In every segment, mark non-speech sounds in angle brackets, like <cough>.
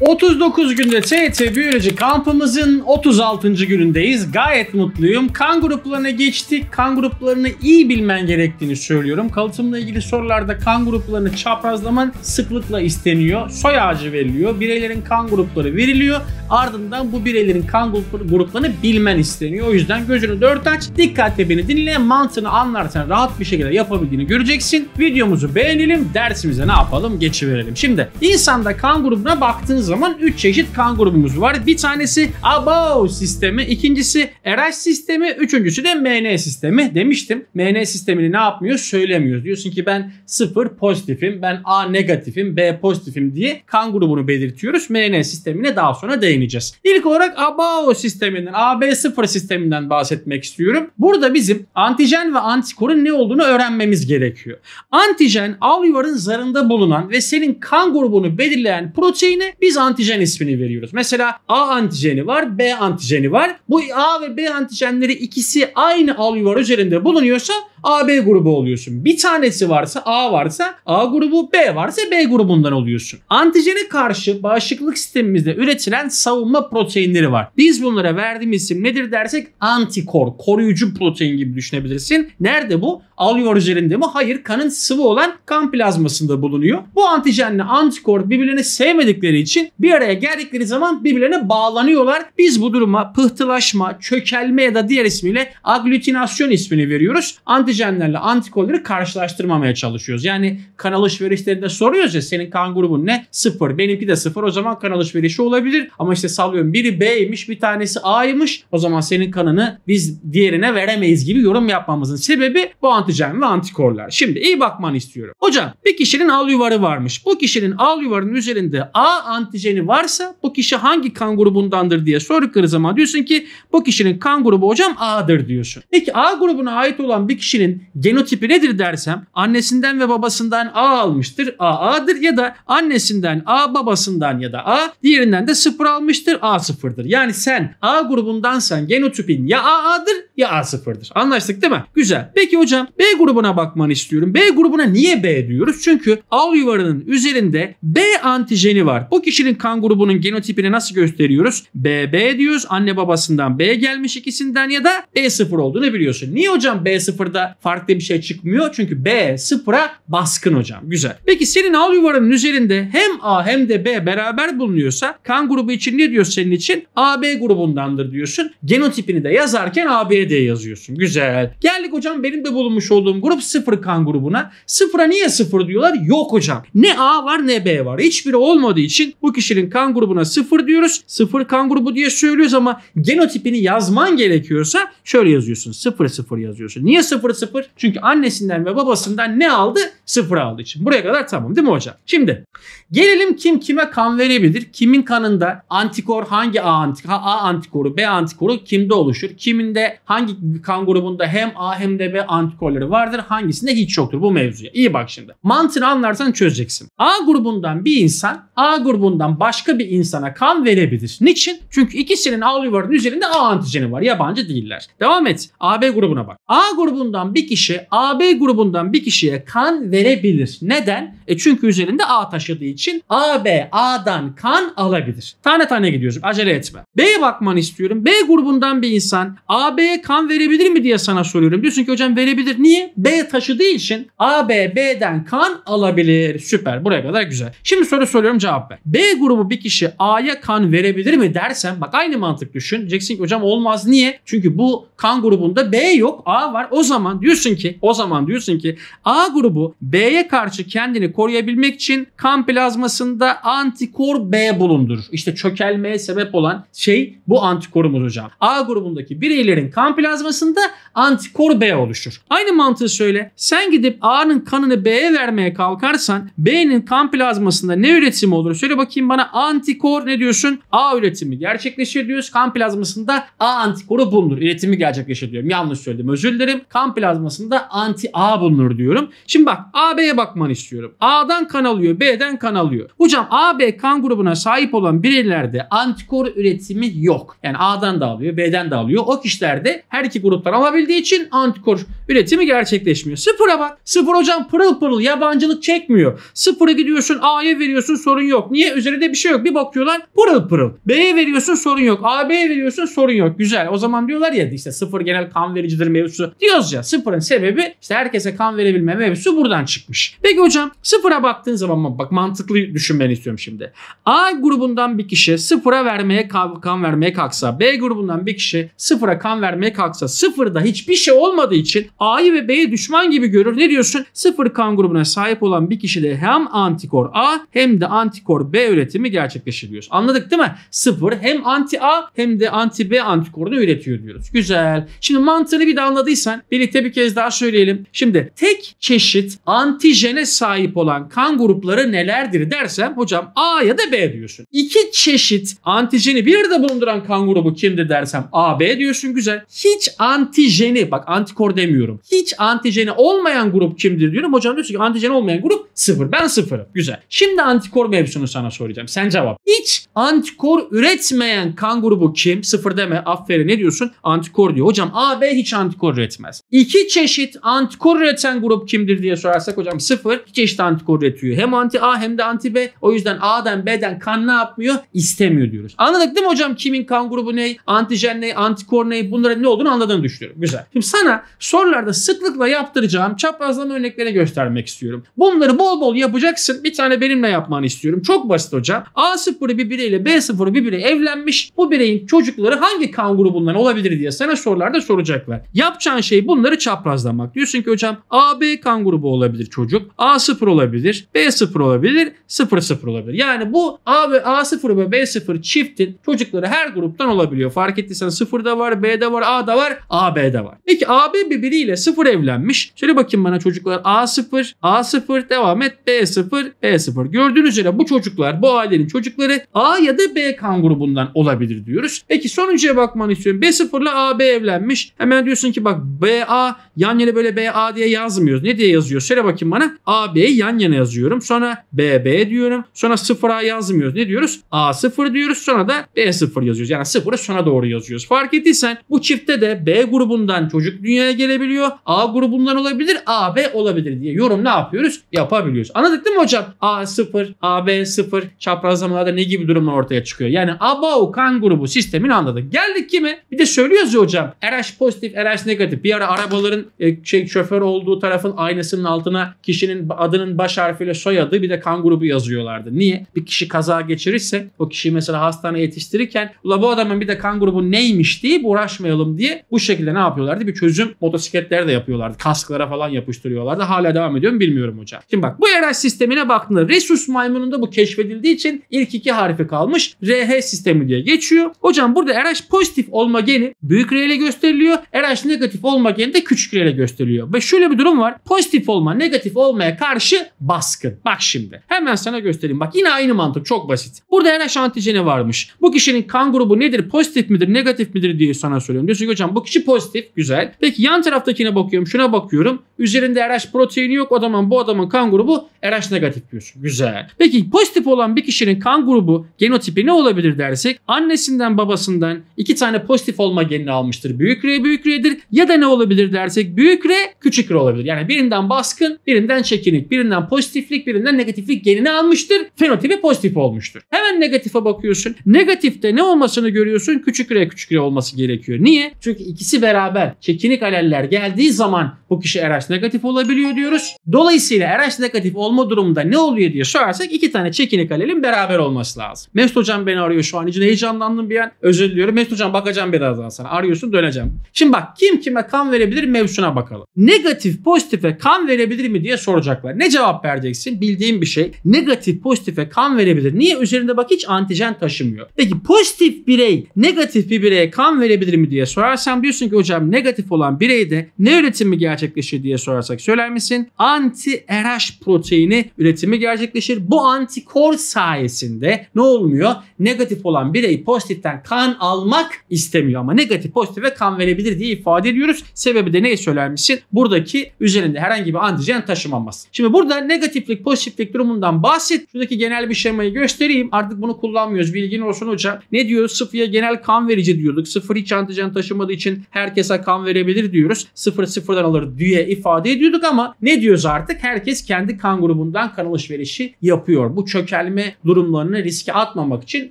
39 günde TET Biyoloji kampımızın 36. günündeyiz. Gayet mutluyum. Kan gruplarına geçtik. Kan gruplarını iyi bilmen gerektiğini söylüyorum. Kalıtımla ilgili sorularda kan gruplarını çaprazlaman sıklıkla isteniyor. Soy ağacı veriliyor. Bireylerin kan grupları veriliyor Ardından bu bireylerin kan gruplarını bilmen isteniyor. O yüzden gözünü dört aç, dikkatle beni dinle, mantığını anlarsan rahat bir şekilde yapabildiğini göreceksin. Videomuzu beğenelim, dersimize ne yapalım geçiverelim. Şimdi insanda kan grubuna baktığın zaman 3 çeşit kan grubumuz var. Bir tanesi ABO sistemi, ikincisi RH sistemi, üçüncüsü de MN sistemi demiştim. MN sistemini ne yapmıyor? Söylemiyoruz. Diyorsun ki ben sıfır pozitifim, ben A negatifim, B pozitifim diye kan grubunu belirtiyoruz. MN sistemine daha sonra değin değineceğiz. İlk olarak ABAO sisteminden, AB0 sisteminden bahsetmek istiyorum. Burada bizim antijen ve antikorun ne olduğunu öğrenmemiz gerekiyor. Antijen alüvarın zarında bulunan ve senin kan grubunu belirleyen proteine biz antijen ismini veriyoruz. Mesela A antijeni var, B antijeni var. Bu A ve B antijenleri ikisi aynı alüvar üzerinde bulunuyorsa AB grubu oluyorsun. Bir tanesi varsa A varsa A grubu, B varsa B grubundan oluyorsun. Antijene karşı bağışıklık sistemimizde üretilen savunma proteinleri var. Biz bunlara verdiğimiz isim nedir dersek antikor, koruyucu protein gibi düşünebilirsin. Nerede bu? alıyor üzerinde mi? Hayır kanın sıvı olan kan plazmasında bulunuyor. Bu antijenle antikor birbirlerini sevmedikleri için bir araya geldikleri zaman birbirlerine bağlanıyorlar. Biz bu duruma pıhtılaşma, çökelme ya da diğer ismiyle aglutinasyon ismini veriyoruz. Antijenlerle antikorları karşılaştırmamaya çalışıyoruz. Yani kan alışverişlerinde soruyoruz ya senin kan grubun ne? Sıfır. Benimki de sıfır. O zaman kan alışverişi olabilir. Ama işte sallıyorum biri B'ymiş bir tanesi A'ymış. O zaman senin kanını biz diğerine veremeyiz gibi yorum yapmamızın sebebi bu antijenlerle antijen ve antikorlar. Şimdi iyi bakman istiyorum. Hocam bir kişinin al yuvarı varmış. Bu kişinin al yuvarının üzerinde A antijeni varsa bu kişi hangi kan grubundandır diye sordukları zaman diyorsun ki bu kişinin kan grubu hocam A'dır diyorsun. Peki A grubuna ait olan bir kişinin genotipi nedir dersem annesinden ve babasından A almıştır. A A'dır ya da annesinden A babasından ya da A diğerinden de sıfır almıştır. A sıfırdır. Yani sen A grubundansan genotipin ya A A'dır ya A sıfırdır. Anlaştık değil mi? Güzel. Peki hocam B grubuna bakmanı istiyorum. B grubuna niye B diyoruz? Çünkü al yuvarının üzerinde B antijeni var. Bu kişinin kan grubunun genotipini nasıl gösteriyoruz? BB diyoruz. Anne babasından B gelmiş ikisinden ya da B0 olduğunu biliyorsun. Niye hocam B0'da farklı bir şey çıkmıyor? Çünkü B 0'a baskın hocam. Güzel. Peki senin al yuvarının üzerinde hem A hem de B beraber bulunuyorsa kan grubu için ne diyor senin için? AB grubundandır diyorsun. Genotipini de yazarken AB de yazıyorsun. Güzel. Geldik hocam benim de bulunmuş olduğum grup sıfır kan grubuna. Sıfıra niye sıfır diyorlar? Yok hocam. Ne A var ne B var. Hiçbiri olmadığı için bu kişinin kan grubuna sıfır diyoruz. Sıfır kan grubu diye söylüyoruz ama genotipini yazman gerekiyorsa şöyle yazıyorsun. Sıfır sıfır yazıyorsun. Niye sıfır sıfır? Çünkü annesinden ve babasından ne aldı? Sıfır aldığı için. Buraya kadar tamam değil mi hocam? Şimdi gelelim kim kime kan verebilir? Kimin kanında antikor hangi A, antikor, A antikoru B antikoru kimde oluşur? Kiminde hangi kan grubunda hem A hem de B antikorlar göre vardır hangisinde hiç yoktur bu mevzuya. İyi bak şimdi. Mantığını anlarsan çözeceksin. A grubundan bir insan A grubundan başka bir insana kan verebilir. Niçin? Çünkü ikisinin A alüvarın üzerinde A antijeni var. Yabancı değiller. Devam et. AB grubuna bak. A grubundan bir kişi AB grubundan bir kişiye kan verebilir. Neden? E çünkü üzerinde A taşıdığı için AB A'dan kan alabilir. Tane tane gidiyoruz. Acele etme. B'ye bakmanı istiyorum. B grubundan bir insan AB'ye kan verebilir mi diye sana soruyorum. Diyorsun ki hocam verebilir. Niye? niye? B taşıdığı için A, B, B'den kan alabilir. Süper. Buraya kadar güzel. Şimdi soru soruyorum cevap ver. B grubu bir kişi A'ya kan verebilir mi dersen bak aynı mantık düşün. Diyeceksin ki hocam olmaz. Niye? Çünkü bu kan grubunda B yok. A var. O zaman diyorsun ki o zaman diyorsun ki A grubu B'ye karşı kendini koruyabilmek için kan plazmasında antikor B bulundurur. İşte çökelmeye sebep olan şey bu antikorumuz hocam. A grubundaki bireylerin kan plazmasında antikor B oluşur. Aynı Aynı mantığı söyle. Sen gidip A'nın kanını B'ye vermeye kalkarsan B'nin kan plazmasında ne üretimi olur? Söyle bakayım bana antikor ne diyorsun? A üretimi gerçekleşir diyoruz. Kan plazmasında A antikoru bulunur. Üretimi gerçekleşir diyorum. Yanlış söyledim özür dilerim. Kan plazmasında anti A bulunur diyorum. Şimdi bak AB'ye bakmanı istiyorum. A'dan kan alıyor B'den kan alıyor. Hocam AB kan grubuna sahip olan bireylerde antikor üretimi yok. Yani A'dan da alıyor B'den de alıyor. O kişilerde her iki gruptan alabildiği için antikor üretimi üretimi gerçekleşmiyor. Sıfıra bak. Sıfır hocam pırıl pırıl yabancılık çekmiyor. Sıfıra gidiyorsun A'ya veriyorsun sorun yok. Niye? Üzerinde bir şey yok. Bir bakıyorlar pırıl pırıl. B'ye veriyorsun sorun yok. AB'ye veriyorsun sorun yok. Güzel. O zaman diyorlar ya işte sıfır genel kan vericidir mevzusu. Diyoruz ya sıfırın sebebi işte herkese kan verebilme mevzusu buradan çıkmış. Peki hocam sıfıra baktığın zaman bak mantıklı düşünmeni istiyorum şimdi. A grubundan bir kişi sıfıra vermeye kan vermeye kalksa B grubundan bir kişi sıfıra kan vermeye kalksa sıfırda hiçbir şey olmadığı için A'yı A'yı ve B'yi düşman gibi görür. Ne diyorsun? Sıfır kan grubuna sahip olan bir kişide hem antikor A hem de antikor B üretimi gerçekleşir diyoruz. Anladık değil mi? Sıfır hem anti A hem de anti B antikorunu üretiyor diyoruz. Güzel. Şimdi mantığını bir de anladıysan birlikte bir kez daha söyleyelim. Şimdi tek çeşit antijene sahip olan kan grupları nelerdir dersem hocam A ya da B diyorsun. İki çeşit antijeni bir arada bulunduran kan grubu kimdir dersem A, B diyorsun güzel. Hiç antijeni bak antikor demiyorum. Hiç hiç antijeni olmayan grup kimdir diyorum. Hocam diyorsun ki antijeni olmayan grup sıfır. Ben sıfırım. Güzel. Şimdi antikor mevzusunu sana soracağım. Sen cevap. Hiç antikor üretmeyen kan grubu kim? Sıfır deme. Aferin ne diyorsun? Antikor diyor. Hocam A, B hiç antikor üretmez. İki çeşit antikor üreten grup kimdir diye sorarsak hocam sıfır. İki çeşit antikor üretiyor. Hem anti A hem de anti B. O yüzden A'dan B'den kan ne yapmıyor? İstemiyor diyoruz. Anladık değil mi hocam? Kimin kan grubu ne? Antijen ne? Antikor ne? Bunların ne olduğunu anladığını düşünüyorum. Güzel. Şimdi sana sorularda sıklıkla yaptıracağım çaprazlama örneklerini göstermek istiyorum. Bunları bol bol yapacaksın. Bir tane benimle yapmanı istiyorum. Çok basit hocam. A0 bir bireyle B0 bir birey evlenmiş. Bu bireyin çocukları hangi kan grubundan olabilir diye sana sorularda soracaklar. Yapacağın şey bunları çaprazlamak. Diyorsun ki hocam AB kan grubu olabilir çocuk. A0 olabilir. B0 olabilir. 0-0 olabilir. Yani bu A ve A0 ve B0 çiftin çocukları her gruptan olabiliyor. Fark ettiysen 0 da var, B de var, A da var, A B de var. Peki AB birbiriyle 0 sıfır evlenmiş. Şöyle bakın bana çocuklar a sıfır, a sıfır devam et b sıfır, b sıfır. Gördüğünüz üzere bu çocuklar bu ailenin çocukları A ya da B kan grubundan olabilir diyoruz. Peki sonuncuya bakmanı istiyorum. b sıfırla A B evlenmiş. Hemen diyorsun ki bak B A yan yana böyle B A diye yazmıyoruz. Ne diye yazıyor? Şöyle bakın bana. A B yan yana yazıyorum. Sonra B B diyorum. Sonra sıfır a yazmıyoruz. Ne diyoruz? a sıfır diyoruz. Sonra da b sıfır yazıyoruz. Yani sıfırı sona doğru yazıyoruz. Fark ettiysen bu çiftte de B grubundan çocuk dünyaya gelebiliyor. A grubundan olabilir, AB olabilir diye yorum ne yapıyoruz? Yapabiliyoruz. Anladık değil mi hocam? A 0, A B 0 çaprazlamalarda ne gibi durumlar ortaya çıkıyor? Yani ABAO kan grubu sistemini anladık. Geldik kime? Bir de söylüyoruz ya hocam. RH pozitif, RH negatif. Bir ara arabaların e, şey, şoför olduğu tarafın aynasının altına kişinin adının baş harfiyle soyadı bir de kan grubu yazıyorlardı. Niye? Bir kişi kaza geçirirse o kişiyi mesela hastaneye yetiştirirken ula bu adamın bir de kan grubu neymiş diye uğraşmayalım diye bu şekilde ne yapıyorlardı? Bir çözüm motosikletlere de yapıyorlardı. Kasklara falan yapıştırıyorlardı. Hala devam ediyor mu bilmiyorum hocam. Şimdi bak bu eray sistemine baktığında Resus maymununda bu keşfedildiği için ilk iki harfi kalmış. RH sistemi diye geçiyor. Hocam burada RH pozitif olma geni büyük R ile gösteriliyor. RH negatif olma geni de küçük R ile gösteriliyor. Ve şöyle bir durum var. Pozitif olma negatif olmaya karşı baskın. Bak şimdi. Hemen sana göstereyim. Bak yine aynı mantık. Çok basit. Burada RH antijeni varmış. Bu kişinin kan grubu nedir? Pozitif midir? Negatif midir? diye sana soruyorum. Diyorsun ki hocam bu kişi pozitif. Güzel. Peki yan taraftakine bakıyorum, şuna bakıyorum. Üzerinde RH proteini yok. O zaman bu adamın kan grubu RH negatif diyorsun. Güzel. Peki pozitif olan bir kişinin kan grubu genotipi ne olabilir dersek? Annesinden babasından iki tane pozitif olma genini almıştır. Büyük R büyük R'dir. Ya da ne olabilir dersek? Büyük R küçük R olabilir. Yani birinden baskın, birinden çekinik, birinden pozitiflik, birinden negatiflik genini almıştır. Fenotipi pozitif olmuştur. Hemen negatife bakıyorsun. Negatifte ne olmasını görüyorsun? Küçük R küçük R olması gerekiyor. Niye? Çünkü ikisi beraber çekinik aleller geldiği verildiği zaman bu kişi RH negatif olabiliyor diyoruz. Dolayısıyla RH negatif olma durumunda ne oluyor diye sorarsak iki tane çekini kalenin beraber olması lazım. Mesut hocam beni arıyor şu an için heyecanlandım bir an. Özür diliyorum. Mesut hocam bakacağım birazdan sana. Arıyorsun döneceğim. Şimdi bak kim kime kan verebilir mevzusuna bakalım. Negatif pozitife kan verebilir mi diye soracaklar. Ne cevap vereceksin? Bildiğim bir şey. Negatif pozitife kan verebilir. Niye? Üzerinde bak hiç antijen taşımıyor. Peki pozitif birey negatif bir bireye kan verebilir mi diye sorarsan diyorsun ki hocam negatif olan bireyde ne ne üretimi gerçekleşir diye sorarsak söyler misin? Anti-RH proteini üretimi gerçekleşir. Bu antikor sayesinde ne olmuyor? Negatif olan bireyi pozitiften kan almak istemiyor ama negatif pozitife kan verebilir diye ifade ediyoruz. Sebebi de ne söyler misin? Buradaki üzerinde herhangi bir antijen taşımaması. Şimdi burada negatiflik pozitiflik durumundan bahset. Şuradaki genel bir şemayı göstereyim. Artık bunu kullanmıyoruz. Bilgin olsun hocam. Ne diyoruz? Sıfıya genel kan verici diyorduk. Sıfır hiç antijen taşımadığı için herkese kan verebilir diyoruz. Sıfır sıfırdan alır diye ifade ediyorduk ama ne diyoruz artık? Herkes kendi kan grubundan kan alışverişi yapıyor. Bu çökelme durumlarını riske atmamak için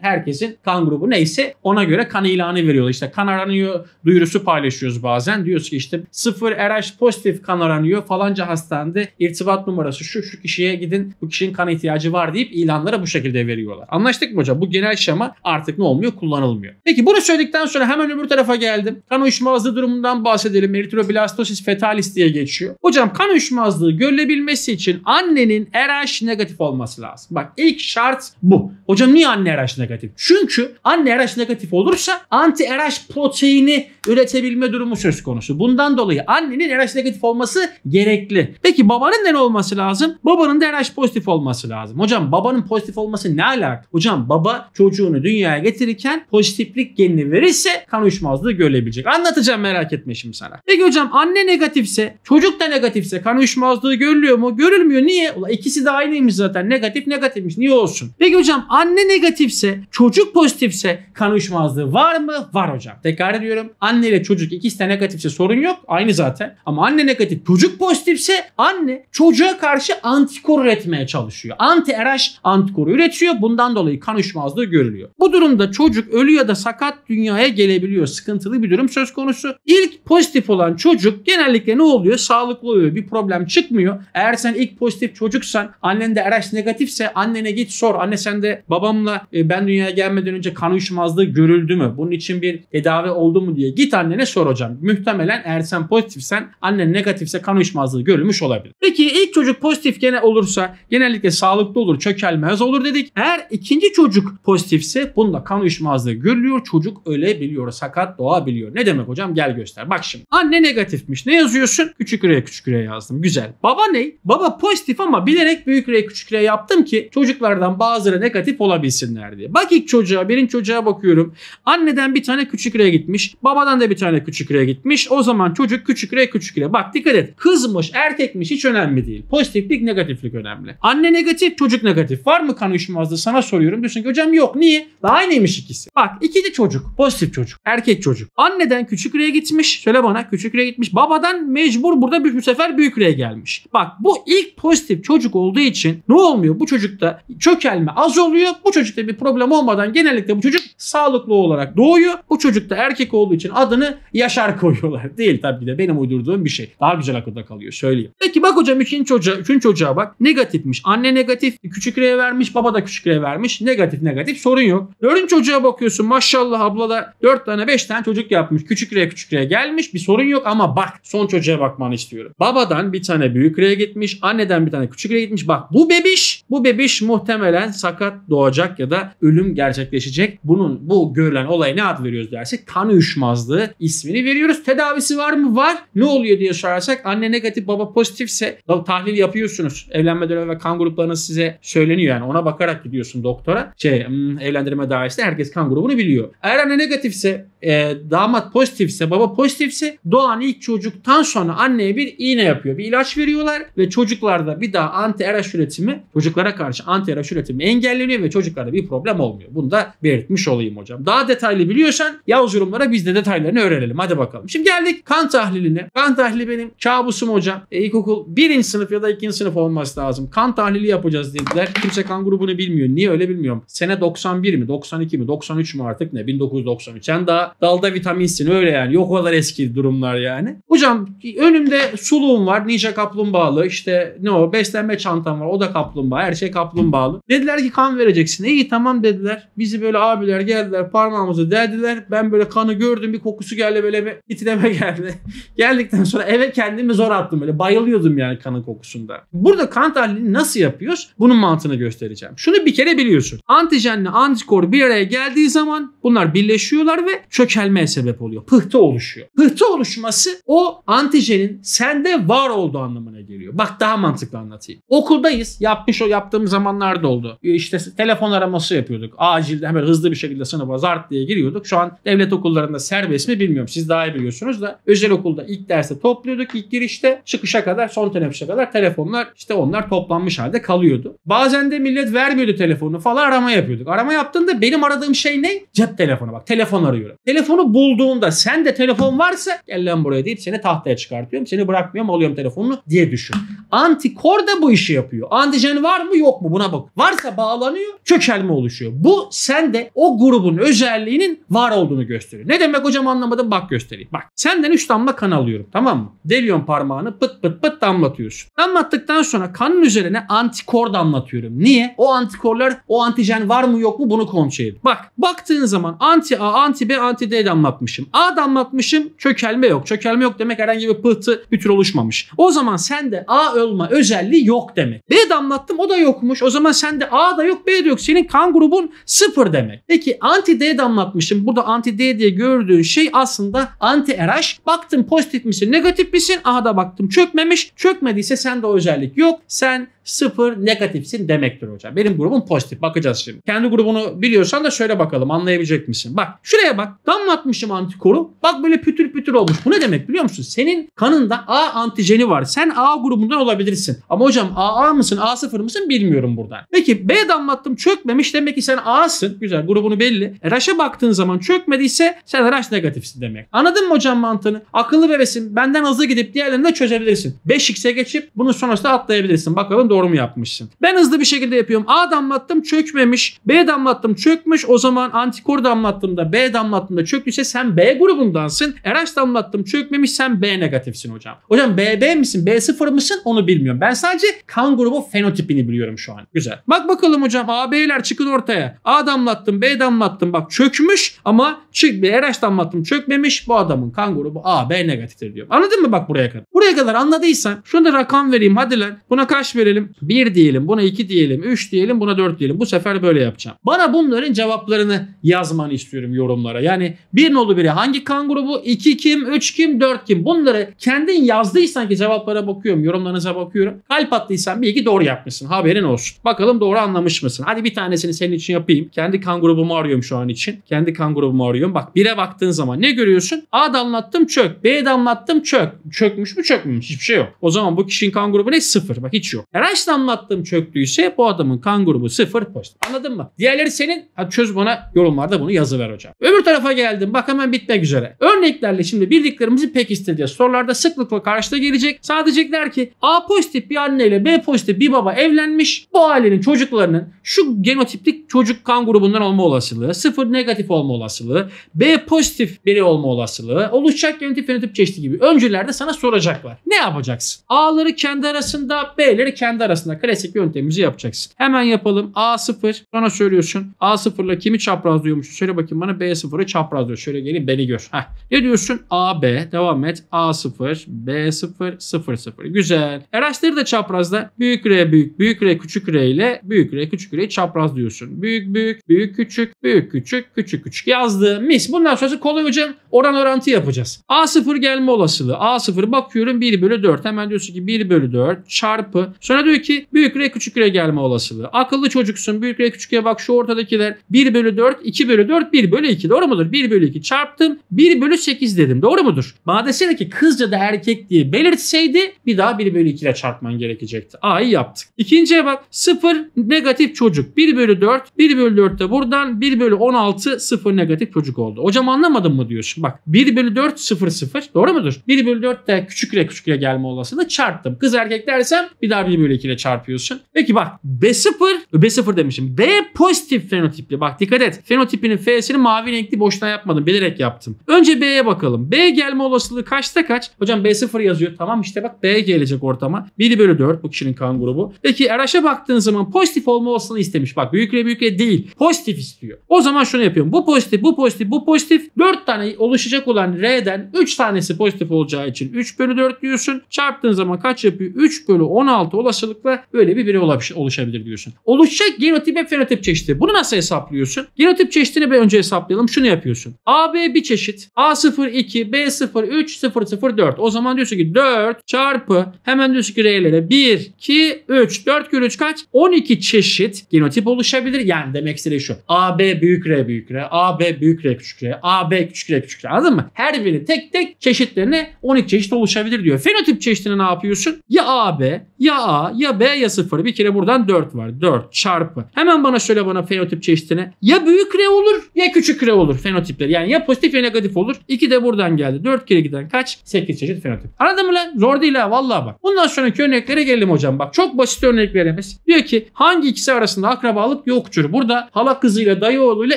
herkesin kan grubu neyse ona göre kan ilanı veriyor. İşte kan aranıyor duyurusu paylaşıyoruz bazen. Diyoruz ki işte sıfır RH pozitif kan aranıyor falanca hastanede irtibat numarası şu şu kişiye gidin bu kişinin kan ihtiyacı var deyip ilanlara bu şekilde veriyorlar. Anlaştık mı hocam? Bu genel şema artık ne olmuyor? Kullanılmıyor. Peki bunu söyledikten sonra hemen öbür tarafa geldim. Kan uyuşmazlığı durumundan bahsedelim. Eritroblastos Psoriasis fetalis diye geçiyor. Hocam kan uyuşmazlığı görülebilmesi için annenin RH negatif olması lazım. Bak ilk şart bu. Hocam niye anne RH negatif? Çünkü anne RH negatif olursa anti RH proteini üretebilme durumu söz konusu. Bundan dolayı annenin RH negatif olması gerekli. Peki babanın ne olması lazım? Babanın da RH pozitif olması lazım. Hocam babanın pozitif olması ne alaka? Hocam baba çocuğunu dünyaya getirirken pozitiflik genini verirse kan uyuşmazlığı görülebilecek. Anlatacağım merak etme şimdi sana. Peki hocam anne Anne negatifse, çocuk da negatifse kan uyuşmazlığı görülüyor mu? Görülmüyor. Niye? Ula ikisi de aynıymış zaten. Negatif negatifmiş. Niye olsun? Peki hocam anne negatifse, çocuk pozitifse kan uyuşmazlığı var mı? Var hocam. Tekrar ediyorum. Anne ile çocuk ikisi de negatifse sorun yok. Aynı zaten. Ama anne negatif, çocuk pozitifse anne çocuğa karşı antikor üretmeye çalışıyor. Anti-RH antikoru üretiyor. Bundan dolayı kan uyuşmazlığı görülüyor. Bu durumda çocuk ölü ya da sakat dünyaya gelebiliyor. Sıkıntılı bir durum söz konusu. İlk pozitif olan çocuk Genellikle ne oluyor? Sağlıklı oluyor. Bir problem çıkmıyor. Eğer sen ilk pozitif çocuksan, annen de RH negatifse annene git sor. Anne sen de babamla e, ben dünyaya gelmeden önce kan uyuşmazlığı görüldü mü? Bunun için bir tedavi oldu mu diye git annene sor hocam. Muhtemelen eğer sen pozitifsen annen negatifse kan uyuşmazlığı görülmüş olabilir. Peki ilk çocuk pozitif gene olursa genellikle sağlıklı olur, çökelmez olur dedik. Eğer ikinci çocuk pozitifse bunda kan uyuşmazlığı görülüyor. Çocuk ölebiliyor, sakat doğabiliyor. Ne demek hocam? Gel göster. Bak şimdi. Anne negatifmiş gerekmiş. Ne yazıyorsun? Küçük R küçük R yazdım. Güzel. Baba ne? Baba pozitif ama bilerek büyük R küçük R yaptım ki çocuklardan bazıları negatif olabilsinler diye. Bak ilk çocuğa, birin çocuğa bakıyorum. Anneden bir tane küçük R gitmiş. Babadan da bir tane küçük R gitmiş. O zaman çocuk küçük R küçük R. Bak dikkat et. Kızmış, erkekmiş hiç önemli değil. Pozitiflik, negatiflik önemli. Anne negatif, çocuk negatif. Var mı kan uyuşmazlığı? Sana soruyorum. Diyorsun ki hocam yok. Niye? Daha aynıymış ikisi. Bak ikinci çocuk. Pozitif çocuk. Erkek çocuk. Anneden küçük R'ye gitmiş. Söyle bana küçük R'ye gitmiş. Babadan mecbur burada bir, bu sefer büyük reye gelmiş. Bak bu ilk pozitif çocuk olduğu için ne olmuyor? Bu çocukta çökelme az oluyor. Bu çocukta bir problem olmadan genellikle bu çocuk sağlıklı olarak doğuyor. Bu çocukta erkek olduğu için adını Yaşar koyuyorlar. <laughs> Değil tabii de benim uydurduğum bir şey. Daha güzel akılda kalıyor söyleyeyim. Peki bak hocam ikinci çocuğa, üçüncü çocuğa bak. Negatifmiş. Anne negatif. Küçük reye vermiş. Baba da küçük reye vermiş. Negatif negatif sorun yok. Dördüncü çocuğa bakıyorsun maşallah abla da dört tane beş tane çocuk yapmış. Küçük reye küçük reye gelmiş. Bir sorun yok ama bak bak son çocuğa bakmanı istiyorum. Babadan bir tane büyük reye gitmiş, anneden bir tane küçük reye gitmiş. Bak bu bebiş, bu bebiş muhtemelen sakat doğacak ya da ölüm gerçekleşecek. Bunun bu görülen olaya ne ad veriyoruz dersek kan uyuşmazlığı ismini veriyoruz. Tedavisi var mı? Var. Ne oluyor diye sorarsak anne negatif baba pozitifse tahlil yapıyorsunuz. Evlenme dönemi ve kan gruplarınız size söyleniyor yani ona bakarak gidiyorsun doktora. Şey hmm, evlendirme dairesinde herkes kan grubunu biliyor. Eğer anne negatifse e, damat pozitifse, baba pozitifse doğan ilk çocuktan sonra anneye bir iğne yapıyor. Bir ilaç veriyorlar ve çocuklarda bir daha anti RH üretimi, çocuklara karşı anti RH üretimi engelleniyor ve çocuklarda bir problem olmuyor. Bunu da belirtmiş olayım hocam. Daha detaylı biliyorsan yaz yorumlara biz de detaylarını öğrenelim. Hadi bakalım. Şimdi geldik kan tahliline. Kan tahlili benim kabusum hocam. E, ilkokul birinci sınıf ya da ikinci sınıf olması lazım. Kan tahlili yapacağız dediler. Kimse kan grubunu bilmiyor. Niye öyle bilmiyorum. Sene 91 mi, 92 mi, 93 mü artık ne? 1993. Sen daha dalda vitaminsin öyle yani. Yok o kadar eski durumlar yani. Hocam önümde suluğum var. Ninja kaplumbağalı işte ne o beslenme çantam var. O da kaplumbağa. Her şey kaplumbağalı. Dediler ki kan vereceksin. İyi tamam dediler. Bizi böyle abiler geldiler parmağımızı deldiler. Ben böyle kanı gördüm bir kokusu geldi böyle bir titreme geldi. <laughs> Geldikten sonra eve kendimi zor attım böyle bayılıyordum yani kanın kokusunda. Burada kan tahlilini nasıl yapıyoruz? Bunun mantığını göstereceğim. Şunu bir kere biliyorsun. Antijenle antikor bir araya geldiği zaman bunlar birleşiyorlar ve çökelmeye sebep oluyor. Pıhtı oluşuyor. Pıhtı oluşması o antijenin sende var olduğu anlamına geliyor. Bak daha mantıklı anlatayım. Okuldayız. Yapmış o yaptığım zamanlarda oldu. E, işte telefon araması yapıyorduk. Acilde hemen hızlı bir şekilde sınıfa zart diye giriyorduk. Şu an devlet okullarında serbest mi bilmiyorum. Siz daha iyi biliyorsunuz da özel okulda ilk derse topluyorduk. ilk girişte çıkışa kadar son teneffüse kadar telefonlar işte onlar toplanmış halde kalıyordu. Bazen de millet vermiyordu telefonu falan arama yapıyorduk. Arama yaptığında benim aradığım şey ne? Cep telefonu bak telefon arıyorum. Telefonu bulduğunda sen de telefon varsa gel lan buraya deyip seni tahtaya çıkartıyorum. Seni bırakmıyorum alıyorum telefonunu diye düşün. Antikor da bu işi yapıyor. Antijen var mı yok mu buna bak. Varsa bağlanıyor çökelme oluşuyor. Bu sende o grubun özelliğinin var olduğunu gösteriyor. Ne demek hocam anlamadım bak göstereyim. Bak senden 3 damla kan alıyorum tamam mı? deliyorum parmağını pıt pıt pıt damlatıyorsun. Damlattıktan sonra kanın üzerine antikor damlatıyorum. Niye? O antikorlar o antijen var mı yok mu bunu kontrol edin. Bak baktığın zaman anti A, anti B, anti Atlantik'te damlatmışım. A damlatmışım çökelme yok. Çökelme yok demek herhangi bir pıhtı bir tür oluşmamış. O zaman sende A olma özelliği yok demek. B damlattım o da yokmuş. O zaman sende A da yok B de yok. Senin kan grubun sıfır demek. Peki anti D damlatmışım. Burada anti D diye gördüğün şey aslında anti RH. Baktım pozitif misin negatif misin? A da baktım çökmemiş. Çökmediyse sende o özellik yok. Sen sıfır negatifsin demektir hocam. Benim grubum pozitif. Bakacağız şimdi. Kendi grubunu biliyorsan da şöyle bakalım anlayabilecek misin? Bak şuraya bak. Damlatmışım antikoru. Bak böyle pütür pütür olmuş. Bu ne demek biliyor musun? Senin kanında A antijeni var. Sen A grubundan olabilirsin. Ama hocam A A mısın a sıfır mısın bilmiyorum buradan. Peki B damlattım çökmemiş. Demek ki sen A'sın. Güzel grubunu belli. E, RH'a baktığın zaman çökmediyse sen RH negatifsin demek. Anladın mı hocam mantığını? Akıllı bebesin. Benden hızlı gidip diğerlerini de çözebilirsin. 5x'e geçip bunun sonrasında atlayabilirsin. Bakalım doğru mu yapmışsın? Ben hızlı bir şekilde yapıyorum. A damlattım çökmemiş. B damlattım çökmüş. O zaman antikor damlattığımda B damlattım damlattığımda çöktüyse sen B grubundansın. RH damlattım çökmemiş sen B negatifsin hocam. Hocam B B misin B0 mısın onu bilmiyorum. Ben sadece kan grubu fenotipini biliyorum şu an. Güzel. Bak bakalım hocam AB'ler çıkın ortaya. A damlattım B damlattım bak çökmüş ama çık bir RH damlattım çökmemiş. Bu adamın kan grubu A B negatiftir diyorum. Anladın mı bak buraya kadar? Buraya kadar anladıysan şunu da rakam vereyim hadi lan. Buna kaç verelim? 1 diyelim buna 2 diyelim 3 diyelim buna 4 diyelim. Bu sefer böyle yapacağım. Bana bunların cevaplarını yazmanı istiyorum yorumlara. Yani yani bir nolu biri hangi kan grubu? 2 kim? 3 kim? 4 kim? Bunları kendin yazdıysan ki cevaplara bakıyorum. Yorumlarınıza bakıyorum. Kalp attıysan bilgi doğru yapmışsın. Haberin olsun. Bakalım doğru anlamış mısın? Hadi bir tanesini senin için yapayım. Kendi kan grubumu arıyorum şu an için. Kendi kan grubumu arıyorum. Bak 1'e baktığın zaman ne görüyorsun? A damlattım çök. B damlattım çök. Çökmüş mü çökmemiş? Hiçbir şey yok. O zaman bu kişinin kan grubu ne? Sıfır. Bak hiç yok. Her damlattım çöktüyse bu adamın kan grubu sıfır pozitif. Anladın mı? Diğerleri senin. Hadi çöz bana yorumlarda bunu yazıver hocam. Öbür tarafa geldim. Bak hemen bitmek üzere. Örneklerle şimdi bildiklerimizi pekiştireceğiz. Sorularda sıklıkla karşıda gelecek. Sadece der ki A pozitif bir anneyle B pozitif bir baba evlenmiş. Bu ailenin çocuklarının şu genotiplik çocuk kan grubundan olma olasılığı, sıfır negatif olma olasılığı, B pozitif biri olma olasılığı, oluşacak genotip fenotip çeşidi gibi öncülerde sana soracaklar. Ne yapacaksın? A'ları kendi arasında, B'leri kendi arasında klasik yöntemimizi yapacaksın. Hemen yapalım. A0 bana söylüyorsun. A0 ile kimi çaprazlıyormuş? Söyle bakayım bana B0'ı çapraz diyor. Şöyle geleyim beni gör. Heh. Ne diyorsun? A B devam et. A0, B0, 0, 0. Güzel. Araçları da çaprazda büyük R büyük, büyük R küçük R ile büyük R küçük R'yi çapraz diyorsun. Büyük büyük, büyük küçük, büyük küçük, küçük küçük yazdı. Mis. Bundan sonrası kolay hocam. Oran orantı yapacağız. A0 gelme olasılığı. A0 bakıyorum 1 bölü 4. Hemen diyorsun ki 1 bölü 4 çarpı. Sonra diyor ki büyük R küçük R gelme olasılığı. Akıllı çocuksun. Büyük R küçük R bak şu ortadakiler 1 bölü 4, 2 bölü 4, 1 bölü 2. Doğru mudur? 0 1 bölü 2 çarptım. 1 bölü 8 dedim. Doğru mudur? Bana desene ki kızca da erkek diye belirtseydi bir daha 1 bölü 2 ile çarpman gerekecekti. A'yı yaptık. İkinciye bak. 0 negatif çocuk. 1 bölü 4. 1 bölü 4 de buradan 1 bölü 16 0 negatif çocuk oldu. Hocam anlamadım mı diyorsun. Bak 1 bölü 4 0 0. Doğru mudur? 1 bölü 4 de küçükle küçükle gelme olasılığı çarptım. Kız erkek dersem bir daha 1 bölü 2 ile çarpıyorsun. Peki bak B0 B0 demişim. B pozitif fenotipli. Bak dikkat et. Fenotipinin F'sini mavi renkli boş boşuna yapmadım. Bilerek yaptım. Önce B'ye bakalım. B gelme olasılığı kaçta kaç? Hocam B0 yazıyor. Tamam işte bak B gelecek ortama. 1 bölü 4 bu kişinin kan grubu. Peki araşa baktığın zaman pozitif olma olasılığını istemiş. Bak büyükle büyükle değil. Pozitif istiyor. O zaman şunu yapıyorum. Bu pozitif, bu pozitif, bu pozitif. 4 tane oluşacak olan R'den 3 tanesi pozitif olacağı için 3 bölü 4 diyorsun. Çarptığın zaman kaç yapıyor? 3 bölü 16 olasılıkla böyle bir birey oluşabilir diyorsun. Oluşacak genotip ve fenotip çeşidi. Bunu nasıl hesaplıyorsun? Genotip çeşidini bir önce hesaplayalım. Şunu yapıyorum yapıyorsun. AB bir çeşit. A02, B03, 004. O zaman diyorsun ki 4 çarpı hemen diyorsun ki R'lere 1, 2, 3. 4 kere 3 kaç? 12 çeşit genotip oluşabilir. Yani demek istediği şu. AB büyük R büyük R, AB büyük R küçük R, AB küçük R küçük R. Anladın mı? Her biri tek tek çeşitlerine 12 çeşit oluşabilir diyor. Fenotip çeşidine ne yapıyorsun? Ya AB, ya A, ya B, ya 0. Bir kere buradan 4 var. 4 çarpı. Hemen bana söyle bana fenotip çeşidine. Ya büyük R olur ya küçük R olur. Fenotip fenotipleri. Yani ya pozitif ya negatif olur. 2 de buradan geldi. 4 kere giden kaç? 8 çeşit fenotip. Anladın mı lan? Zor değil ha vallahi bak. Bundan sonraki örneklere gelelim hocam. Bak çok basit örnek veremez. Diyor ki hangi ikisi arasında akrabalık yoktur? Burada hala kızıyla dayı oğluyla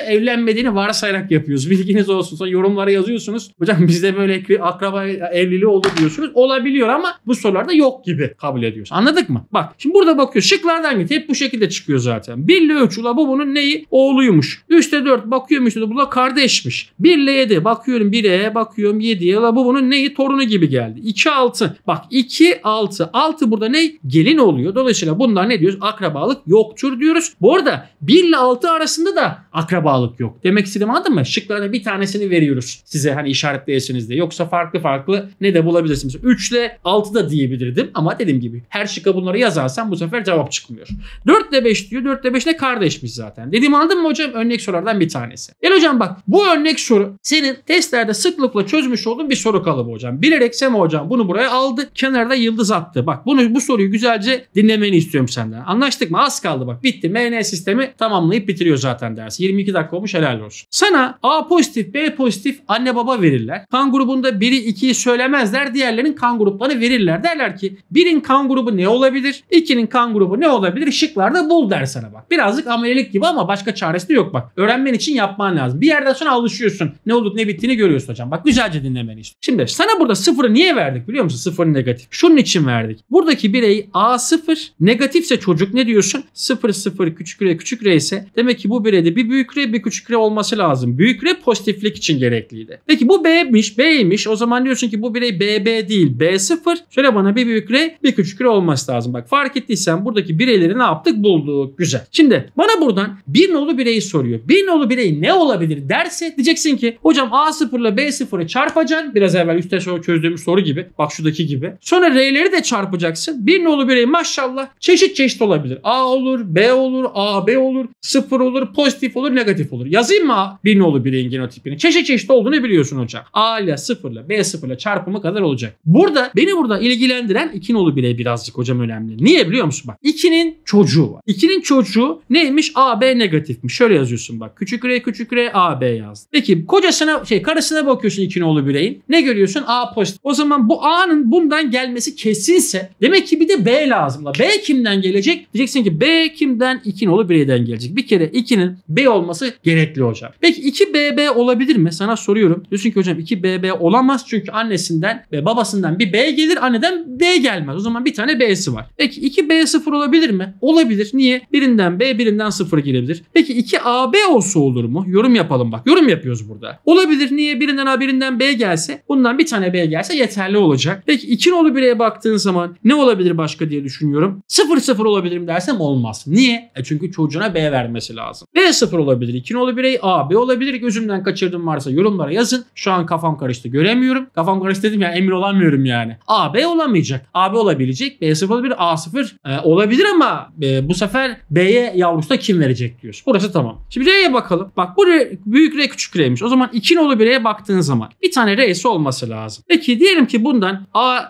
evlenmediğini varsayarak yapıyoruz. <laughs> Bilginiz olsun. Sonra yorumlara yazıyorsunuz. Hocam bizde böyle akraba evliliği oldu diyorsunuz. Olabiliyor ama bu sorularda yok gibi kabul ediyoruz. Anladık mı? Bak şimdi burada bakıyoruz. Şıklardan git. Hep bu şekilde çıkıyor zaten. 1 ile 3 ula bu bunun neyi? Oğluymuş. 3 ile 4 bakıyormuş. Bu da kardeş 5'miş. 1 ile 7 bakıyorum 1'e bakıyorum 7'ye la bu bunun neyi torunu gibi geldi. 2 6 bak 2 6 6 burada ne? Gelin oluyor. Dolayısıyla bunlar ne diyoruz? Akrabalık yoktur diyoruz. Bu arada 1 ile 6 arasında da akrabalık yok. Demek istediğimi anladın mı? Şıklarda bir tanesini veriyoruz size hani işaretleyesiniz de. Yoksa farklı farklı ne de bulabilirsiniz. 3 ile 6 da diyebilirdim ama dediğim gibi her şıkka bunları yazarsam bu sefer cevap çıkmıyor. 4 ile 5 diyor. 4 ile 5 ne kardeşmiş zaten. Dediğimi anladın mı hocam? Örnek sorulardan bir tanesi. Gel hocam bak bu bu örnek soru senin testlerde sıklıkla çözmüş olduğun bir soru kalıbı hocam. Bilerek Sema hocam bunu buraya aldı. Kenarda yıldız attı. Bak bunu bu soruyu güzelce dinlemeni istiyorum senden. Anlaştık mı? Az kaldı bak. Bitti. MN sistemi tamamlayıp bitiriyor zaten dersi. 22 dakika olmuş helal olsun. Sana A pozitif, B pozitif anne baba verirler. Kan grubunda biri ikiyi söylemezler. Diğerlerinin kan gruplarını verirler. Derler ki birin kan grubu ne olabilir? İkinin kan grubu ne olabilir? Şıklarda bul der sana bak. Birazcık amelilik gibi ama başka çaresi de yok bak. Öğrenmen için yapman lazım. Bir yerden sonra Sonra alışıyorsun. Ne olup ne bittiğini görüyorsun hocam. Bak güzelce dinlemeni işte. Şimdi sana burada sıfırı niye verdik biliyor musun? Sıfırı negatif. Şunun için verdik. Buradaki birey A0 negatifse çocuk ne diyorsun? 0 0 küçük R küçük R ise demek ki bu bireyde bir büyük R bir küçük R olması lazım. Büyük R pozitiflik için gerekliydi. Peki bu B'miş B'ymiş o zaman diyorsun ki bu birey BB değil B0. Şöyle bana bir büyük R bir küçük R olması lazım. Bak fark ettiysen buradaki bireyleri ne yaptık bulduk. Güzel. Şimdi bana buradan bir nolu bireyi soruyor. Bir nolu birey ne olabilir dersen Tersi diyeceksin ki hocam A0 ile B0'ı çarpacaksın. Biraz evvel üstte soru çözdüğümüz soru gibi. Bak şuradaki gibi. Sonra R'leri de çarpacaksın. Bir nolu birey maşallah çeşit çeşit olabilir. A olur, B olur, AB olur, 0 olur, pozitif olur, negatif olur. Yazayım mı A? Bir nolu bireyin genotipini? Çeşit çeşit olduğunu biliyorsun hocam. A ile 0 ile B0 ile çarpımı kadar olacak. Burada beni burada ilgilendiren 2 nolu birey birazcık hocam önemli. Niye biliyor musun bak? 2'nin çocuğu var. 2'nin çocuğu neymiş? A, B negatifmiş. Şöyle yazıyorsun bak. Küçük R, küçük R, A, B yazdı. Peki kocasına şey karısına bakıyorsun iki nolu bireyin. Ne görüyorsun? A pozitif. O zaman bu A'nın bundan gelmesi kesinse demek ki bir de B lazım. B kimden gelecek? Diyeceksin ki B kimden? iki nolu bireyden gelecek. Bir kere 2'nin B olması gerekli hocam. Peki 2BB olabilir mi? Sana soruyorum. Diyorsun ki hocam 2BB olamaz çünkü annesinden ve babasından bir B gelir anneden B gelmez. O zaman bir tane B'si var. Peki 2B0 olabilir mi? Olabilir. Niye? Birinden B birinden 0 girebilir. Peki 2AB olsa olur mu? Yorum yapalım bak. Yorum yapıyoruz burada. Olabilir niye birinden A birinden B gelse bundan bir tane B gelse yeterli olacak. Peki 2 nolu bireye baktığın zaman ne olabilir başka diye düşünüyorum. 0-0 olabilirim dersem olmaz. Niye? E çünkü çocuğuna B vermesi lazım. B 0 olabilir. 2 nolu birey A, B olabilir. Gözümden kaçırdım varsa yorumlara yazın. Şu an kafam karıştı göremiyorum. Kafam karıştı dedim ya emin olamıyorum yani. A, B olamayacak. A, B olabilecek. B 0 olabilir. A 0 e, olabilir ama e, bu sefer B'ye yavrusu da kim verecek diyoruz. Burası tamam. Şimdi R'ye bakalım. Bak bu büyük küre küçük küreymiş. O zaman iki nolu bireye baktığın zaman bir tane R'si olması lazım. Peki diyelim ki bundan A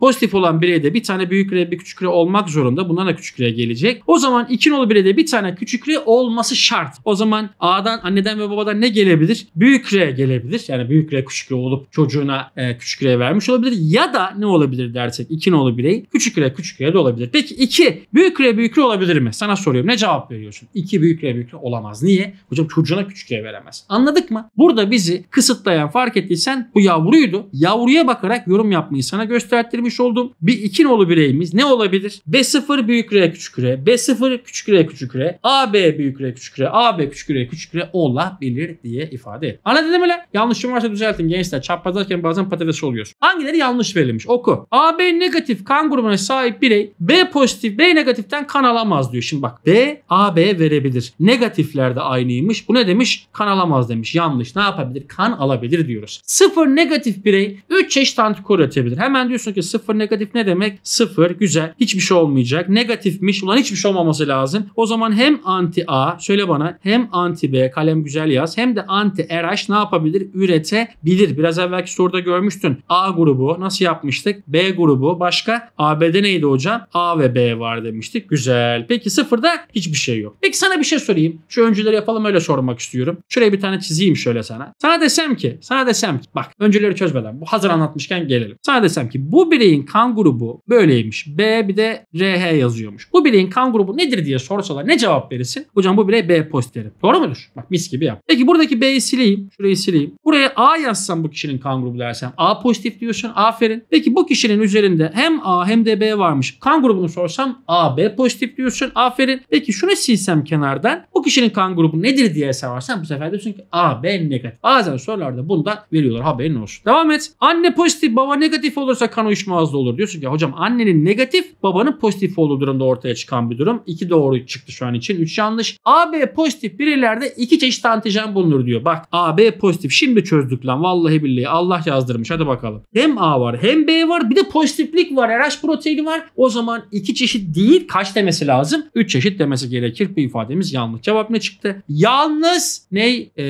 Pozitif olan bireyde bir tane büyük R bir küçük R olmak zorunda. Bundan da küçük R gelecek. O zaman iki nolu bireyde bir tane küçük R olması şart. O zaman A'dan anneden ve babadan ne gelebilir? Büyük R gelebilir. Yani büyük R küçük R olup çocuğuna e, küçük R vermiş olabilir. Ya da ne olabilir dersek iki nolu birey küçük R küçük R de olabilir. Peki iki büyük R büyük R olabilir mi? Sana soruyorum. Ne cevap veriyorsun? İki büyük R büyük R olamaz. Niye? Hocam çocuğuna küçük R veremez. Anladık mı? Burada bizi kısıtlayan fark ettiysen bu yavruydu. Yavruya bakarak yorum yapmayı sana gösterdi yükselttirmiş oldum. Bir iki nolu bireyimiz ne olabilir? B0 büyük R küçük R, B0 küçük R küçük R, AB büyük R küçük R, AB küçük R küçük R olabilir diye ifade et. mı lan? yanlışım varsa düzeltin gençler. Çaprazlarken bazen patates oluyor. Hangileri yanlış verilmiş? Oku. AB negatif kan grubuna sahip birey B pozitif B negatiften kan alamaz diyor. Şimdi bak B AB verebilir. Negatifler de aynıymış. Bu ne demiş? Kan alamaz demiş. Yanlış. Ne yapabilir? Kan alabilir diyoruz. Sıfır negatif birey 3 çeşit antikor üretebilir. Hemen diyorsun ki çünkü sıfır negatif ne demek? Sıfır güzel hiçbir şey olmayacak. Negatifmiş ulan hiçbir şey olmaması lazım. O zaman hem anti A söyle bana hem anti B kalem güzel yaz hem de anti RH ne yapabilir? Üretebilir. Biraz evvelki soruda görmüştün. A grubu nasıl yapmıştık? B grubu başka AB'de neydi hocam? A ve B var demiştik. Güzel. Peki sıfırda hiçbir şey yok. Peki sana bir şey sorayım. Şu öncüleri yapalım öyle sormak istiyorum. Şuraya bir tane çizeyim şöyle sana. Sana desem ki, sana desem ki bak öncüleri çözmeden bu hazır anlatmışken gelelim. Sana desem ki bu bu bireyin kan grubu böyleymiş. B bir de RH yazıyormuş. Bu bireyin kan grubu nedir diye sorsalar ne cevap verirsin? Hocam bu birey B pozitif derim. Doğru mudur? Bak mis gibi yap. Peki buradaki B'yi sileyim. Şurayı sileyim. Buraya A yazsam bu kişinin kan grubu dersen A pozitif diyorsun. Aferin. Peki bu kişinin üzerinde hem A hem de B varmış. Kan grubunu sorsam A B pozitif diyorsun. Aferin. Peki şunu silsem kenardan bu kişinin kan grubu nedir diye sorarsan bu sefer diyorsun ki A B negatif. Bazen sorularda bunu da veriyorlar haberin olsun. Devam et. Anne pozitif baba negatif olursa kan ama 3 mağazda olur. Diyorsun ki hocam annenin negatif babanın pozitif olduğu durumda ortaya çıkan bir durum. 2 doğru çıktı şu an için üç yanlış. AB pozitif bireylerde iki çeşit antijen bulunur diyor. Bak AB pozitif şimdi çözdük lan vallahi billahi Allah yazdırmış hadi bakalım. Hem A var hem B var bir de pozitiflik var RH proteini var. O zaman iki çeşit değil kaç demesi lazım? üç çeşit demesi gerekir. Bu ifademiz yanlış. Cevap ne çıktı? Yalnız ne ee,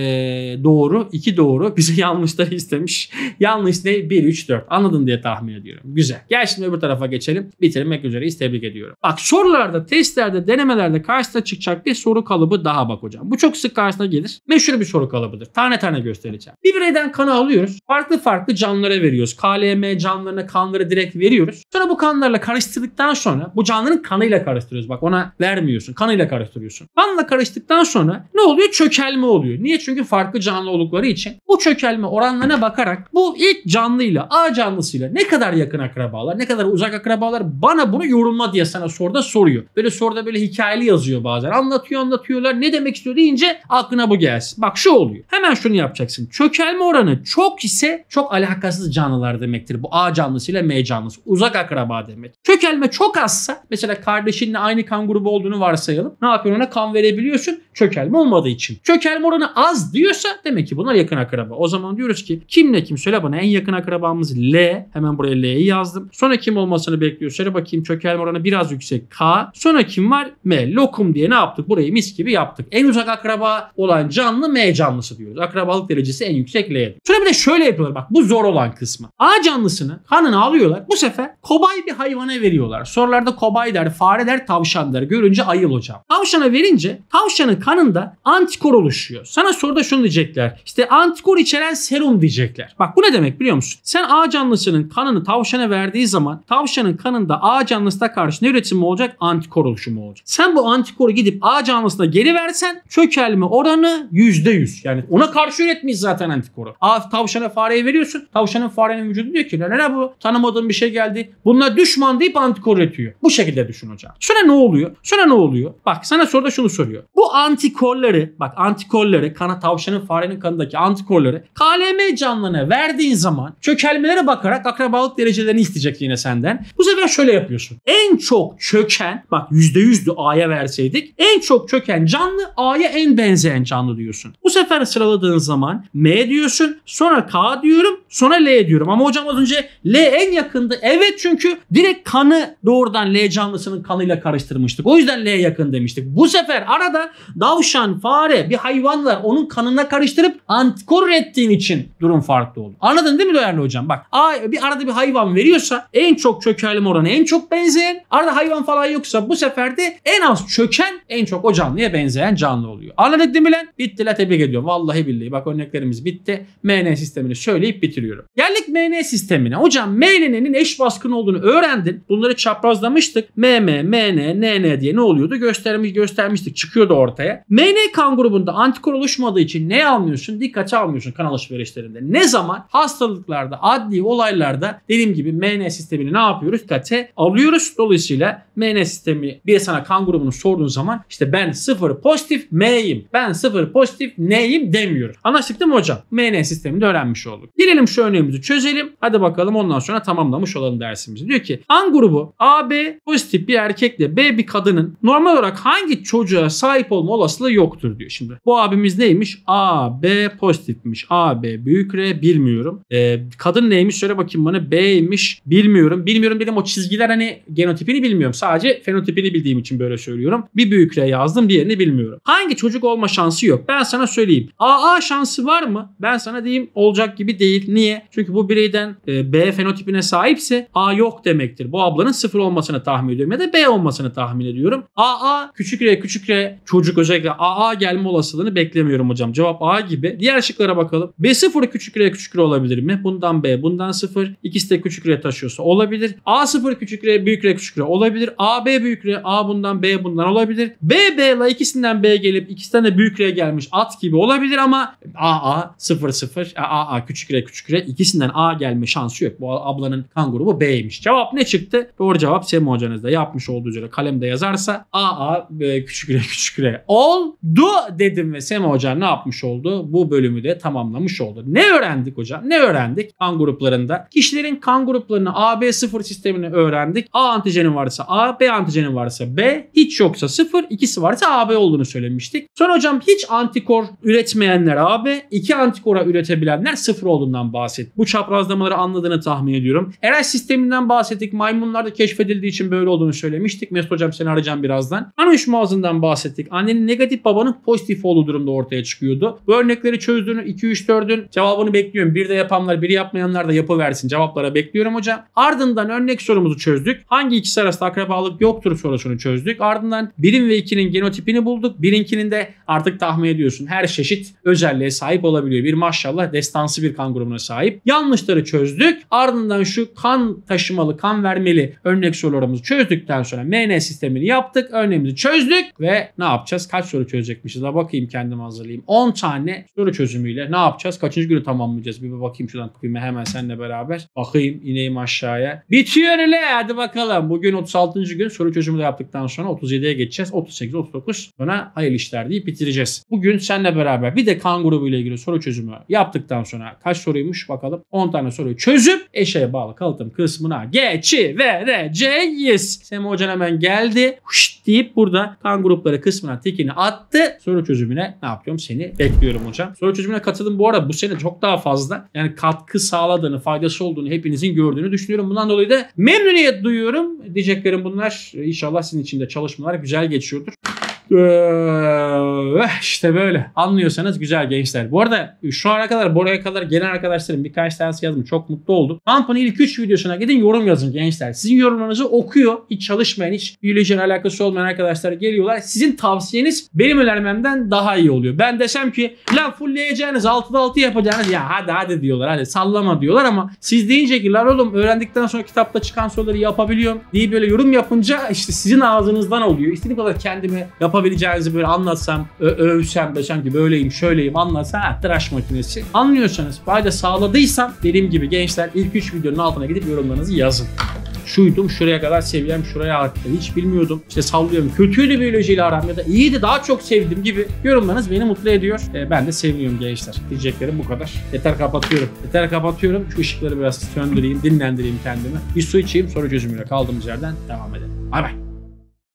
doğru? iki doğru. Bize <laughs> yanlışları istemiş. Yanlış ne? 1, 3, 4. Anladın diye tahmin ediyorum ediyorum. Güzel. Gel şimdi öbür tarafa geçelim. Bitirmek üzereyiz. Tebrik ediyorum. Bak sorularda, testlerde, denemelerde karşısına çıkacak bir soru kalıbı daha bak hocam. Bu çok sık karşısına gelir. Meşhur bir soru kalıbıdır. Tane tane göstereceğim. Bir bireyden kanı alıyoruz. Farklı farklı canlılara veriyoruz. KLM canlılarına kanları direkt veriyoruz. Sonra bu kanlarla karıştırdıktan sonra bu canlının kanıyla karıştırıyoruz. Bak ona vermiyorsun. Kanıyla karıştırıyorsun. Kanla karıştıktan sonra ne oluyor? Çökelme oluyor. Niye? Çünkü farklı canlı oldukları için bu çökelme oranlarına bakarak bu ilk canlıyla A canlısıyla ne kadar yakın akrabalar, ne kadar uzak akrabalar bana bunu yorumla diye sana soruda soruyor. Böyle soruda böyle hikayeli yazıyor bazen. Anlatıyor anlatıyorlar. Ne demek istiyor deyince aklına bu gelsin. Bak şu oluyor. Hemen şunu yapacaksın. Çökelme oranı çok ise çok alakasız canlılar demektir. Bu A canlısıyla M canlısı. Uzak akraba demek. Çökelme çok azsa mesela kardeşinle aynı kan grubu olduğunu varsayalım. Ne yapıyorsun ona kan verebiliyorsun. Çökelme olmadığı için. Çökelme oranı az diyorsa demek ki bunlar yakın akraba. O zaman diyoruz ki kimle kim söyle bana en yakın akrabamız L. Hemen buraya L L'yi yazdım. Sonra kim olmasını bekliyor? Şöyle bakayım çökelme oranı biraz yüksek K. Sonra kim var? M. Lokum diye ne yaptık? Burayı mis gibi yaptık. En uzak akraba olan canlı M canlısı diyoruz. Akrabalık derecesi en yüksek L'dir. Sonra bir de şöyle yapıyorlar bak bu zor olan kısmı. A canlısını kanını alıyorlar. Bu sefer kobay bir hayvana veriyorlar. Sorularda kobay der, fare der, tavşan der. Görünce ayıl hocam. Tavşana verince tavşanın kanında antikor oluşuyor. Sana soruda şunu diyecekler. İşte antikor içeren serum diyecekler. Bak bu ne demek biliyor musun? Sen A canlısının kanını tavşan tavşana verdiği zaman tavşanın kanında A canlısına karşı ne üretimi olacak? Antikor oluşumu olacak. Sen bu antikoru gidip A canlısına geri versen çökelme oranı %100. Yani ona karşı üretmeyiz zaten antikoru. A, tavşana fareye veriyorsun. Tavşanın farenin vücudu diyor ki ne bu tanımadığım bir şey geldi. Bunlar düşman deyip antikor üretiyor. Bu şekilde düşün hocam. Sonra ne oluyor? Sonra ne oluyor? Bak sana soruda şunu soruyor. Bu antikorları bak antikorları kana tavşanın farenin kanındaki antikorları KLM canlına verdiğin zaman çökelmelere bakarak akrabalık derecelerini isteyecek yine senden. Bu sefer şöyle yapıyorsun. En çok çöken bak %100'dü A'ya verseydik. En çok çöken canlı A'ya en benzeyen canlı diyorsun. Bu sefer sıraladığın zaman M diyorsun. Sonra K diyorum. Sonra L diyorum. Ama hocam az önce L en yakındı. Evet çünkü direkt kanı doğrudan L canlısının kanıyla karıştırmıştık. O yüzden L yakın demiştik. Bu sefer arada davşan, fare, bir hayvan var. Onun kanına karıştırıp antikor ürettiğin için durum farklı oldu. Anladın değil mi değerli hocam? Bak A, bir arada bir hayvan hayvan veriyorsa en çok çökelim oranı en çok benzeyen arada hayvan falan yoksa bu sefer de en az çöken en çok o canlıya benzeyen canlı oluyor. Anladık değil mi lan? Bittiler tebrik ediyorum. Vallahi billahi bak örneklerimiz bitti. MN sistemini söyleyip bitiriyorum. Geldik MN sistemine. Hocam MN'nin eş baskın olduğunu öğrendin. Bunları çaprazlamıştık. MM, MN, NN diye ne oluyordu? Göstermiş, göstermiştik. Çıkıyordu ortaya. MN kan grubunda antikor oluşmadığı için ne almıyorsun? Dikkate almıyorsun kan alışverişlerinde. Ne zaman hastalıklarda, adli olaylarda Dediğim gibi MN sistemini ne yapıyoruz? Dikkate alıyoruz. Dolayısıyla MN sistemi bir sana kan grubunu sorduğun zaman işte ben sıfır pozitif M'yim. Ben sıfır pozitif N'yim demiyoruz. Anlaştık değil mi hocam? MN sistemini öğrenmiş olduk. Gelelim şu örneğimizi çözelim. Hadi bakalım ondan sonra tamamlamış olalım dersimizi. Diyor ki an grubu AB pozitif bir erkekle B bir kadının normal olarak hangi çocuğa sahip olma olasılığı yoktur diyor şimdi. Bu abimiz neymiş? AB pozitifmiş. AB büyük R bilmiyorum. Ee, kadın neymiş? Şöyle bakayım bana. B neye bilmiyorum. Bilmiyorum dedim o çizgiler hani genotipini bilmiyorum. Sadece fenotipini bildiğim için böyle söylüyorum. Bir büyük büyükle yazdım diğerini bilmiyorum. Hangi çocuk olma şansı yok? Ben sana söyleyeyim. AA şansı var mı? Ben sana diyeyim olacak gibi değil. Niye? Çünkü bu bireyden e, B fenotipine sahipse A yok demektir. Bu ablanın sıfır olmasını tahmin ediyorum ya da B olmasını tahmin ediyorum. AA küçük R küçük R çocuk özellikle AA gelme olasılığını beklemiyorum hocam. Cevap A gibi. Diğer şıklara bakalım. B sıfır küçük R küçük R olabilir mi? Bundan B bundan sıfır. İkisi de küçük R taşıyorsa olabilir. A0 küçük R büyük R küçük R olabilir. AB büyük R A bundan B bundan olabilir. B B ile ikisinden B gelip ikisinden de büyük R gelmiş at gibi olabilir ama A A 0 0 A A küçük R küçük R ikisinden A gelme şansı yok. Bu ablanın kan grubu B'ymiş. Cevap ne çıktı? Doğru cevap Sem hocanız da yapmış olduğu üzere kalemde yazarsa A A küçük R <laughs> küçük R oldu dedim ve Sem hoca ne yapmış oldu? Bu bölümü de tamamlamış oldu. Ne öğrendik hocam? Ne öğrendik? Kan gruplarında kişilerin kan gruplarını AB0 sistemini öğrendik. A antijenin varsa A, B antijenin varsa B, hiç yoksa 0, ikisi varsa AB olduğunu söylemiştik. Sonra hocam hiç antikor üretmeyenler AB, iki antikora üretebilenler 0 olduğundan bahsetti. Bu çaprazlamaları anladığını tahmin ediyorum. Eray sisteminden bahsettik. da keşfedildiği için böyle olduğunu söylemiştik. Mesut hocam seni arayacağım birazdan. Anüş muazzından bahsettik. Annenin negatif babanın pozitif olduğu durumda ortaya çıkıyordu. Bu örnekleri çözdüğünü 2-3-4'ün cevabını bekliyorum. Bir de yapanlar, biri yapmayanlar da yapıversin. Cevaplara bekliyorum hocam. Ardından örnek sorumuzu çözdük. Hangi ikisi arasında akrabalık yoktur sorusunu çözdük. Ardından birin ve ikinin genotipini bulduk. 1'inkinin de artık tahmin ediyorsun her çeşit özelliğe sahip olabiliyor. Bir maşallah destansı bir kan grubuna sahip. Yanlışları çözdük. Ardından şu kan taşımalı, kan vermeli örnek sorularımızı çözdükten sonra MN sistemini yaptık. Örneğimizi çözdük ve ne yapacağız? Kaç soru çözecekmişiz? Ha bakayım kendim hazırlayayım. 10 tane soru çözümüyle ne yapacağız? Kaçıncı günü tamamlayacağız? Bir bakayım şuradan hemen seninle beraber. Bakayım alayım ineyim aşağıya. Bitiyor ile hadi bakalım. Bugün 36. gün soru çözümü de yaptıktan sonra 37'ye geçeceğiz. 38-39 sonra hayırlı işler deyip bitireceğiz. Bugün seninle beraber bir de kan grubu ile ilgili soru çözümü yaptıktan sonra kaç soruymuş bakalım. 10 tane soruyu çözüp eşeğe bağlı kalıtım kısmına geçivereceğiz. Sema Hocan hemen geldi. Huşt deyip burada kan grupları kısmına tikini attı. Soru çözümüne ne yapıyorum? Seni bekliyorum hocam. Soru çözümüne katıldım bu arada bu sene çok daha fazla. Yani katkı sağladığını, faydası olduğunu hepiniz hepinizin gördüğünü düşünüyorum. Bundan dolayı da memnuniyet duyuyorum. Diyeceklerim bunlar. İnşallah sizin için de çalışmalar güzel geçiyordur. Ee, eh, işte böyle anlıyorsanız güzel gençler. Bu arada şu ana kadar buraya kadar gelen arkadaşlarım birkaç tanesi yazmış. Çok mutlu oldum. Trump'ın ilk 3 videosuna gidin yorum yazın gençler. Sizin yorumlarınızı okuyor. Hiç çalışmayan, hiç biyolojiyle alakası olmayan arkadaşlar geliyorlar. Sizin tavsiyeniz benim önermemden daha iyi oluyor. Ben desem ki lan fullleyeceğiniz 6'da 6 yapacağınız ya hadi hadi diyorlar hadi sallama diyorlar ama siz deyince ki lan oğlum öğrendikten sonra kitapta çıkan soruları yapabiliyorum diye böyle yorum yapınca işte sizin ağzınızdan oluyor. İstediğim kadar kendimi yapabiliyorum yapabileceğinizi böyle anlatsam, övsem, desem ki böyleyim, şöyleyim anlatsam, ha, tıraş makinesi. Anlıyorsanız fayda sağladıysam dediğim gibi gençler ilk 3 videonun altına gidip yorumlarınızı yazın şuydum, şuraya kadar seviyem, şuraya hakkı hiç bilmiyordum. İşte sallıyorum kötüydü biyolojiyle aram ya da iyiydi daha çok sevdim gibi yorumlarınız beni mutlu ediyor. E, ben de seviyorum gençler. Diyeceklerim bu kadar. Yeter kapatıyorum. Yeter kapatıyorum. Şu ışıkları biraz söndüreyim, dinlendireyim kendimi. Bir su içeyim sonra çözümüyle kaldığımız yerden devam edelim. Bay bay.